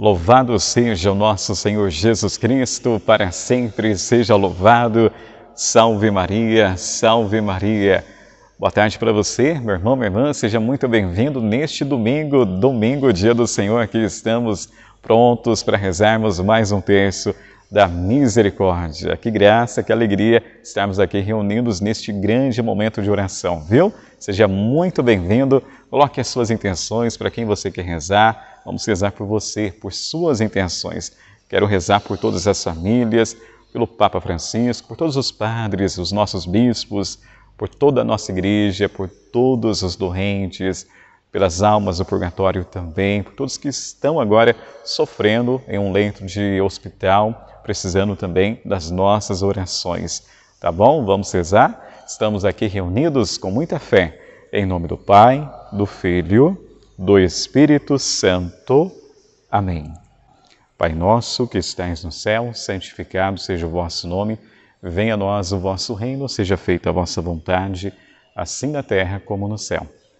Louvado seja o nosso Senhor Jesus Cristo, para sempre seja louvado. Salve Maria, salve Maria. Boa tarde para você, meu irmão, minha irmã, seja muito bem-vindo neste domingo, domingo, dia do Senhor, que estamos prontos para rezarmos mais um terço da misericórdia. Que graça, que alegria estarmos aqui reunidos neste grande momento de oração, viu? Seja muito bem-vindo. Coloque as suas intenções para quem você quer rezar. Vamos rezar por você, por suas intenções. Quero rezar por todas as famílias, pelo Papa Francisco, por todos os padres, os nossos bispos, por toda a nossa igreja, por todos os doentes, pelas almas do purgatório também, por todos que estão agora sofrendo em um leito de hospital, precisando também das nossas orações. Tá bom? Vamos rezar? Estamos aqui reunidos com muita fé, em nome do Pai, do Filho, do Espírito Santo. Amém. Pai nosso que estais no céu, santificado seja o vosso nome. Venha a nós o vosso reino, seja feita a vossa vontade, assim na terra como no céu.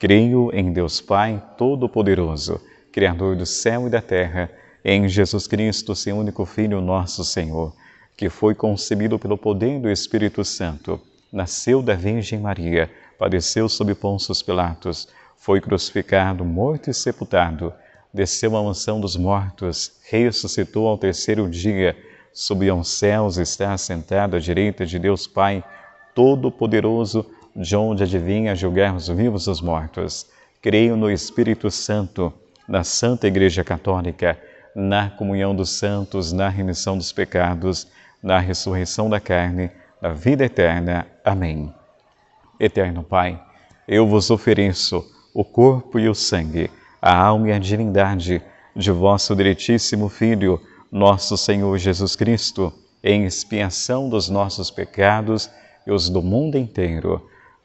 Creio em Deus Pai Todo-Poderoso, Criador do céu e da terra, em Jesus Cristo, seu único Filho, nosso Senhor, que foi concebido pelo poder do Espírito Santo, nasceu da Virgem Maria, padeceu sob Pôncio Pilatos, foi crucificado, morto e sepultado, desceu à mansão dos mortos, ressuscitou ao terceiro dia, subiu aos céus, está assentado à direita de Deus Pai Todo-Poderoso, de onde adivinha julgar os vivos e os mortos. Creio no Espírito Santo, na Santa Igreja Católica, na comunhão dos santos, na remissão dos pecados, na ressurreição da carne, na vida eterna. Amém. Eterno Pai, eu vos ofereço o corpo e o sangue, a alma e a divindade de vosso diretíssimo Filho, nosso Senhor Jesus Cristo, em expiação dos nossos pecados e os do mundo inteiro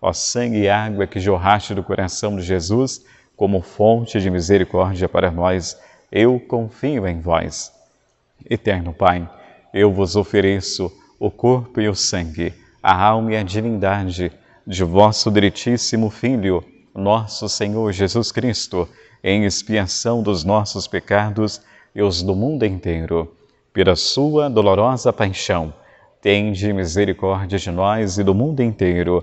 ó sangue e água que jorraste do coração de Jesus, como fonte de misericórdia para nós, eu confio em vós. Eterno Pai, eu vos ofereço o corpo e o sangue, a alma e a divindade de vosso diretíssimo Filho, nosso Senhor Jesus Cristo, em expiação dos nossos pecados e os do mundo inteiro. Pela sua dolorosa paixão, tende misericórdia de nós e do mundo inteiro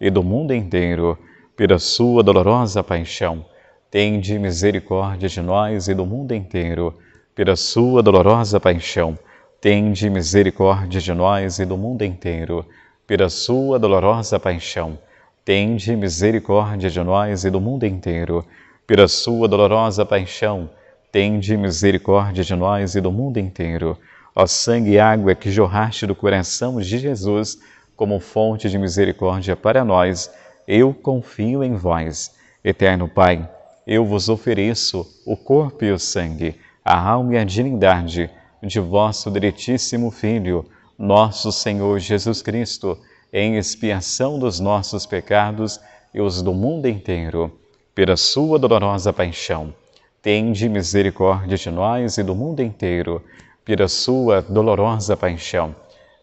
e do mundo inteiro, pela sua dolorosa paixão, tende misericórdia de nós e do mundo inteiro, pela sua dolorosa paixão, tende misericórdia de nós e do mundo inteiro, pela sua dolorosa paixão, tende misericórdia de nós e do mundo inteiro, pela sua dolorosa paixão, tende misericórdia de nós e do mundo inteiro. Ó sangue e água que jorraste do coração de Jesus, como fonte de misericórdia para nós, eu confio em vós. Eterno Pai, eu vos ofereço o corpo e o sangue, a alma e a dignidade de vosso diretíssimo Filho, nosso Senhor Jesus Cristo, em expiação dos nossos pecados e os do mundo inteiro, pela sua dolorosa paixão. Tende misericórdia de nós e do mundo inteiro, pela sua dolorosa paixão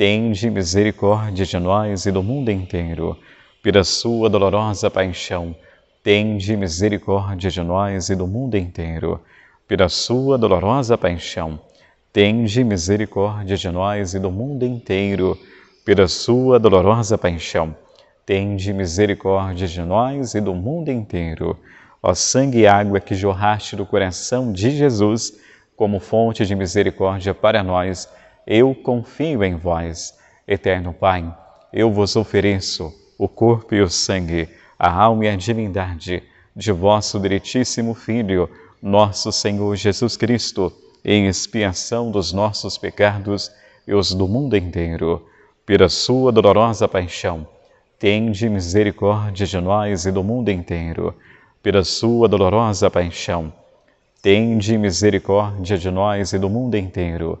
Tende misericórdia de nós e do mundo inteiro. Pela sua dolorosa paixão, tende misericórdia de nós e do mundo inteiro. Pela sua dolorosa paixão, tende misericórdia de nós e do mundo inteiro. Pela sua dolorosa paixão, tende misericórdia de nós e do mundo inteiro. Ó sangue e água que jorraste do coração de Jesus, como fonte de misericórdia para nós, eu confio em vós, Eterno Pai. Eu vos ofereço o corpo e o sangue, a alma e a divindade de vosso diretíssimo Filho, nosso Senhor Jesus Cristo, em expiação dos nossos pecados e os do mundo inteiro. Pela sua dolorosa paixão, tende misericórdia de nós e do mundo inteiro. Pela sua dolorosa paixão, tende misericórdia de nós e do mundo inteiro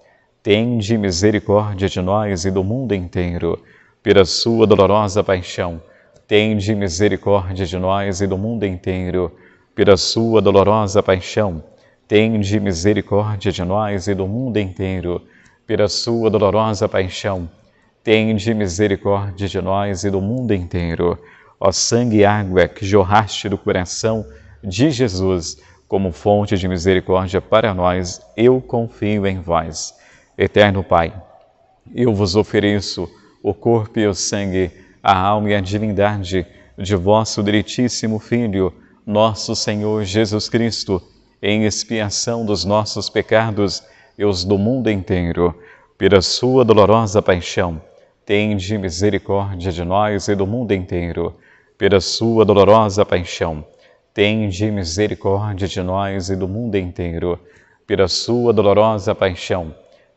Tende misericórdia de nós e do mundo inteiro. Pela sua dolorosa paixão, tende misericórdia de nós e do mundo inteiro. Pela sua dolorosa paixão, tende misericórdia de nós e do mundo inteiro. Pela sua dolorosa paixão, tende misericórdia de nós e do mundo inteiro. Ó sangue e água que jorraste do coração de Jesus, como fonte de misericórdia para nós, eu confio em vós. Eterno Pai, eu vos ofereço o corpo e o sangue, a alma e a divindade de vosso diretíssimo Filho, nosso Senhor Jesus Cristo, em expiação dos nossos pecados e os do mundo inteiro. Pela sua dolorosa paixão, tende misericórdia de nós e do mundo inteiro. Pela sua dolorosa paixão, tende misericórdia de nós e do mundo inteiro. Pela sua dolorosa paixão,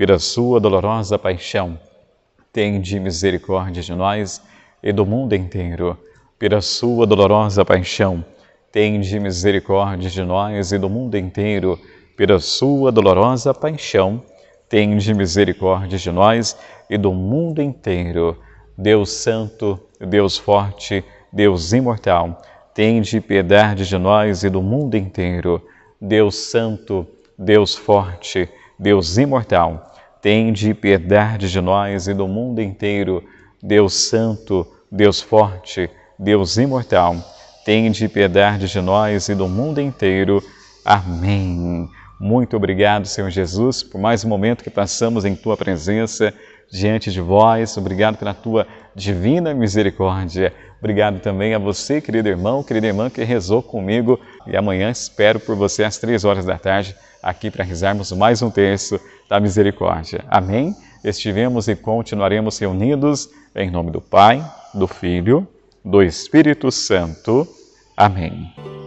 pela sua dolorosa paixão, tende misericórdia de nós e do mundo inteiro. Pela sua dolorosa paixão, tende misericórdia de nós e do mundo inteiro. Pela sua dolorosa paixão, tende misericórdia de nós e do mundo inteiro. Deus Santo, Deus Forte, Deus Imortal, tende piedade de nós e do mundo inteiro. Deus Santo, Deus Forte, Deus Imortal, tende piedade de nós e do mundo inteiro. Deus Santo, Deus Forte, Deus Imortal, tende piedade de nós e do mundo inteiro. Amém. Muito obrigado, Senhor Jesus, por mais um momento que passamos em Tua presença, diante de vós. Obrigado pela Tua divina misericórdia. Obrigado também a você, querido irmão, querida irmã, que rezou comigo. E amanhã espero por você às três horas da tarde, aqui para rezarmos mais um texto da misericórdia. Amém? Estivemos e continuaremos reunidos em nome do Pai, do Filho, do Espírito Santo. Amém.